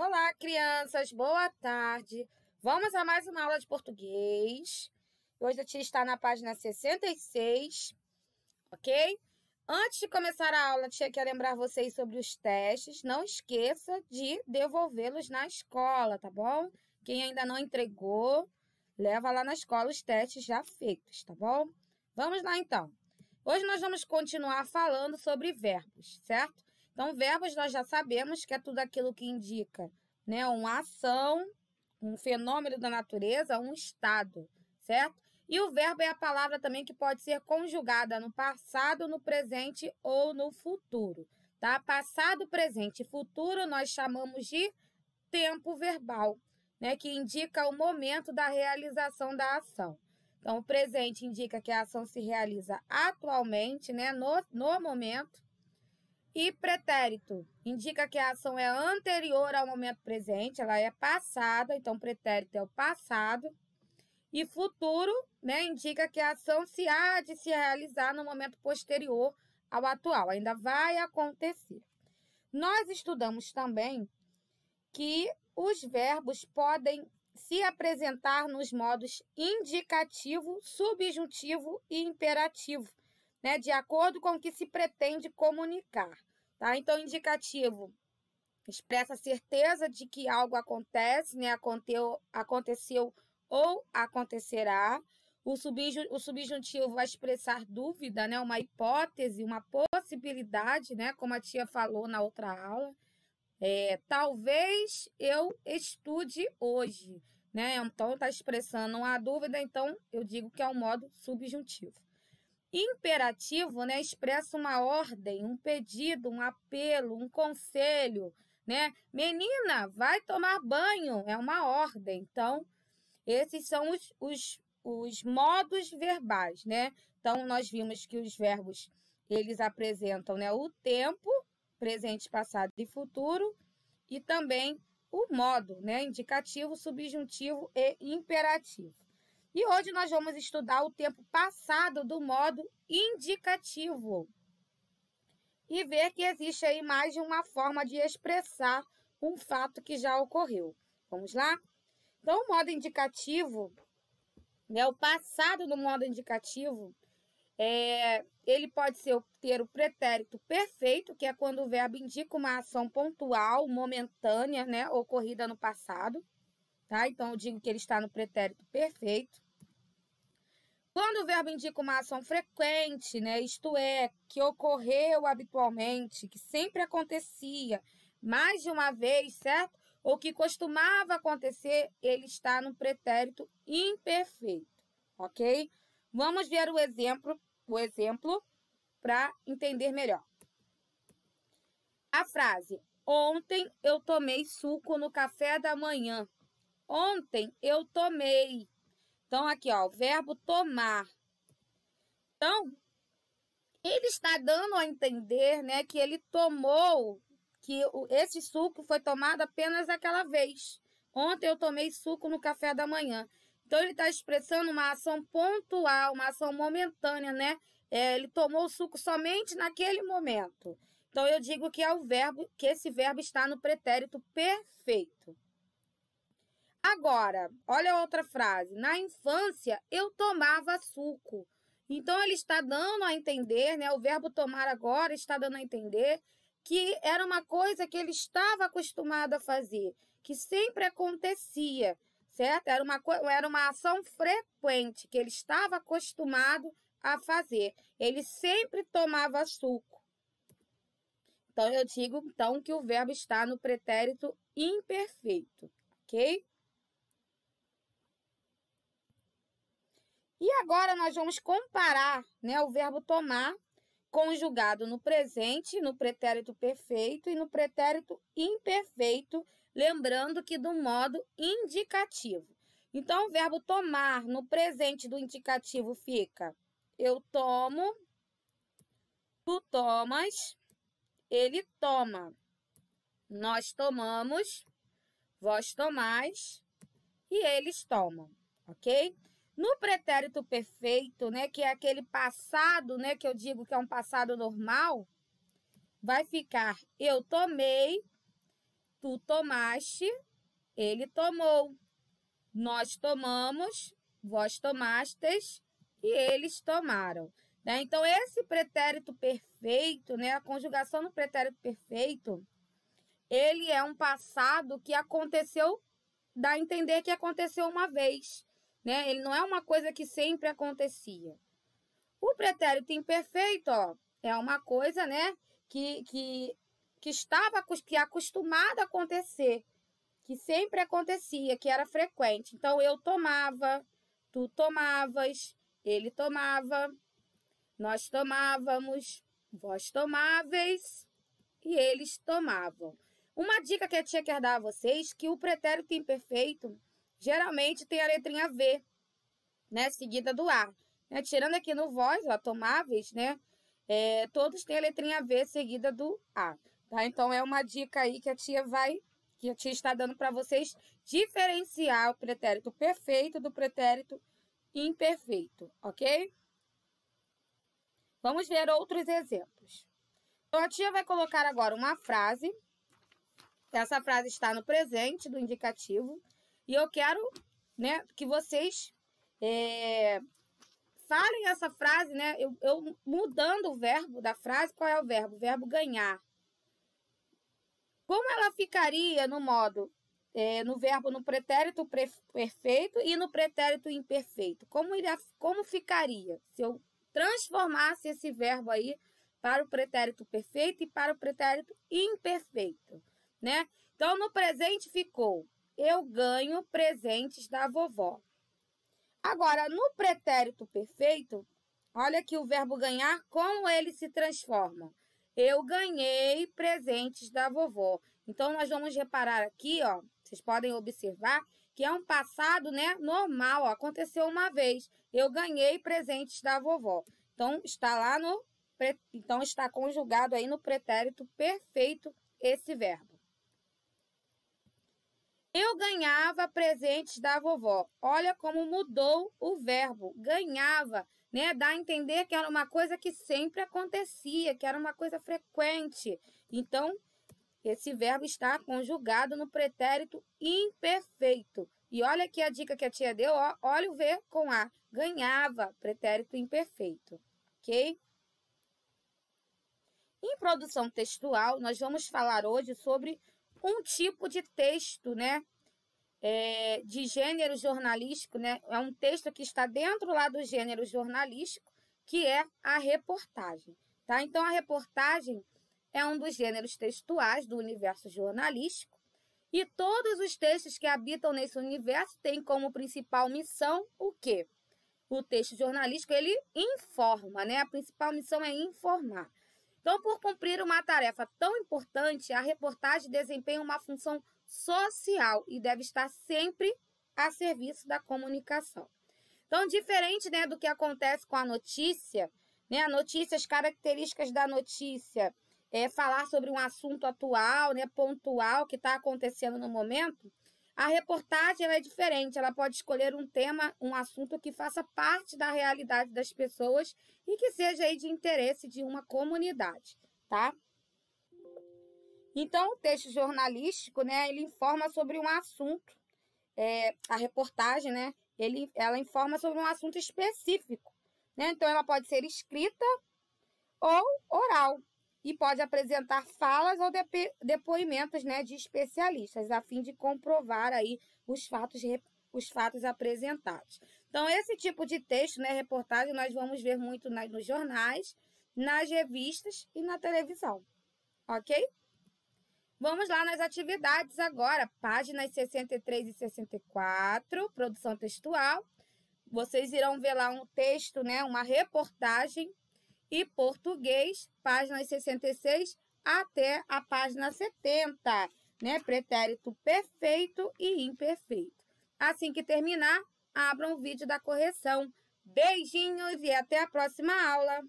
Olá, crianças, boa tarde. Vamos a mais uma aula de português. Hoje a tia está na página 66, ok? Antes de começar a aula, a tia quer lembrar vocês sobre os testes. Não esqueça de devolvê-los na escola, tá bom? Quem ainda não entregou, leva lá na escola os testes já feitos, tá bom? Vamos lá então. Hoje nós vamos continuar falando sobre verbos, certo? Então, verbos nós já sabemos que é tudo aquilo que indica né, uma ação, um fenômeno da natureza, um estado, certo? E o verbo é a palavra também que pode ser conjugada no passado, no presente ou no futuro, tá? Passado, presente e futuro nós chamamos de tempo verbal, né, que indica o momento da realização da ação. Então, o presente indica que a ação se realiza atualmente, né, no, no momento. E pretérito indica que a ação é anterior ao momento presente, ela é passada, então pretérito é o passado. E futuro, né, indica que a ação se há de se realizar no momento posterior ao atual, ainda vai acontecer. Nós estudamos também que os verbos podem se apresentar nos modos indicativo, subjuntivo e imperativo né, de acordo com o que se pretende comunicar. Tá? Então, indicativo expressa certeza de que algo acontece, né, aconteceu, aconteceu ou acontecerá. O, subjun, o subjuntivo vai expressar dúvida, né, uma hipótese, uma possibilidade, né, como a tia falou na outra aula. É, talvez eu estude hoje, né? Então está expressando uma dúvida, então eu digo que é um modo subjuntivo. Imperativo, né, expressa uma ordem, um pedido, um apelo, um conselho, né? Menina, vai tomar banho, é uma ordem. Então, esses são os, os, os modos verbais, né? Então, nós vimos que os verbos, eles apresentam né, o tempo, presente, passado e futuro, e também o modo, né? Indicativo, subjuntivo e imperativo. E hoje nós vamos estudar o tempo passado do modo indicativo e ver que existe aí mais de uma forma de expressar um fato que já ocorreu. Vamos lá? Então, o modo indicativo, né, o passado do modo indicativo, é, ele pode ser, ter o pretérito perfeito, que é quando o verbo indica uma ação pontual, momentânea, né, ocorrida no passado tá? Então eu digo que ele está no pretérito perfeito. Quando o verbo indica uma ação frequente, né? Isto é, que ocorreu habitualmente, que sempre acontecia, mais de uma vez, certo? Ou que costumava acontecer, ele está no pretérito imperfeito, ok? Vamos ver o exemplo, o exemplo para entender melhor. A frase: Ontem eu tomei suco no café da manhã. Ontem eu tomei. Então, aqui, ó, o verbo tomar. Então, ele está dando a entender, né, que ele tomou, que esse suco foi tomado apenas aquela vez. Ontem eu tomei suco no café da manhã. Então, ele está expressando uma ação pontual, uma ação momentânea, né? É, ele tomou o suco somente naquele momento. Então, eu digo que é o verbo, que esse verbo está no pretérito perfeito. Agora, olha outra frase. Na infância, eu tomava suco. Então, ele está dando a entender, né? O verbo tomar agora está dando a entender que era uma coisa que ele estava acostumado a fazer, que sempre acontecia, certo? Era uma, era uma ação frequente que ele estava acostumado a fazer. Ele sempre tomava suco. Então, eu digo então que o verbo está no pretérito imperfeito, ok? E agora nós vamos comparar né, o verbo tomar conjugado no presente, no pretérito perfeito e no pretérito imperfeito, lembrando que do modo indicativo. Então, o verbo tomar no presente do indicativo fica eu tomo, tu tomas, ele toma, nós tomamos, vós tomais e eles tomam, ok? No pretérito perfeito, né, que é aquele passado, né, que eu digo que é um passado normal, vai ficar eu tomei, tu tomaste, ele tomou. Nós tomamos, vós tomastes e eles tomaram. Né? Então, esse pretérito perfeito, né, a conjugação no pretérito perfeito, ele é um passado que aconteceu, dá a entender que aconteceu uma vez. Né? Ele não é uma coisa que sempre acontecia. O pretérito imperfeito, ó, é uma coisa, né, que, que, que estava que é acostumada a acontecer, que sempre acontecia, que era frequente. Então eu tomava, tu tomavas, ele tomava, nós tomávamos, vós tomáveis e eles tomavam. Uma dica que a tia quer dar a vocês que o pretérito imperfeito geralmente tem a letrinha V, né, seguida do A. Né? Tirando aqui no voz, ó, tomáveis, né, é, todos têm a letrinha V seguida do A. Tá? Então, é uma dica aí que a tia vai, que a tia está dando para vocês diferenciar o pretérito perfeito do pretérito imperfeito, ok? Vamos ver outros exemplos. Então, a tia vai colocar agora uma frase. Essa frase está no presente do indicativo. E eu quero né, que vocês é, falem essa frase, né? Eu, eu mudando o verbo da frase, qual é o verbo? O verbo ganhar. Como ela ficaria no modo é, no verbo no pretérito perfeito e no pretérito imperfeito. Como, iria, como ficaria se eu transformasse esse verbo aí para o pretérito perfeito e para o pretérito imperfeito, né? Então no presente ficou eu ganho presentes da vovó. Agora, no pretérito perfeito, olha que o verbo ganhar, como ele se transforma. Eu ganhei presentes da vovó. Então, nós vamos reparar aqui, ó, vocês podem observar que é um passado, né, normal, ó, aconteceu uma vez. Eu ganhei presentes da vovó. Então, está lá no então está conjugado aí no pretérito perfeito esse verbo. Eu ganhava presentes da vovó. Olha como mudou o verbo ganhava, né? Dá a entender que era uma coisa que sempre acontecia, que era uma coisa frequente. Então, esse verbo está conjugado no pretérito imperfeito. E olha aqui a dica que a tia deu, ó, olha o V com a ganhava, pretérito imperfeito, OK? Em produção textual, nós vamos falar hoje sobre um tipo de texto, né? É, de gênero jornalístico, né? É um texto que está dentro lá do gênero jornalístico, que é a reportagem, tá? Então a reportagem é um dos gêneros textuais do universo jornalístico e todos os textos que habitam nesse universo têm como principal missão o quê? O texto jornalístico ele informa, né? A principal missão é informar. Então, por cumprir uma tarefa tão importante, a reportagem desempenha uma função social e deve estar sempre a serviço da comunicação. Então, diferente né, do que acontece com a notícia, né, a notícia, as características da notícia é falar sobre um assunto atual, né, pontual, que está acontecendo no momento, a reportagem é diferente, ela pode escolher um tema, um assunto que faça parte da realidade das pessoas e que seja aí de interesse de uma comunidade, tá? Então, o texto jornalístico, né, ele informa sobre um assunto, é, a reportagem, né, ele, ela informa sobre um assunto específico, né? Então, ela pode ser escrita ou oral, e pode apresentar falas ou depoimentos né, de especialistas, a fim de comprovar aí os fatos, os fatos apresentados. Então, esse tipo de texto, né, reportagem, nós vamos ver muito nas, nos jornais, nas revistas e na televisão, ok? Vamos lá nas atividades agora, páginas 63 e 64, produção textual. Vocês irão ver lá um texto, né, uma reportagem e português, páginas 66 até a página 70, né? Pretérito perfeito e imperfeito. Assim que terminar, abra o vídeo da correção. Beijinhos e até a próxima aula!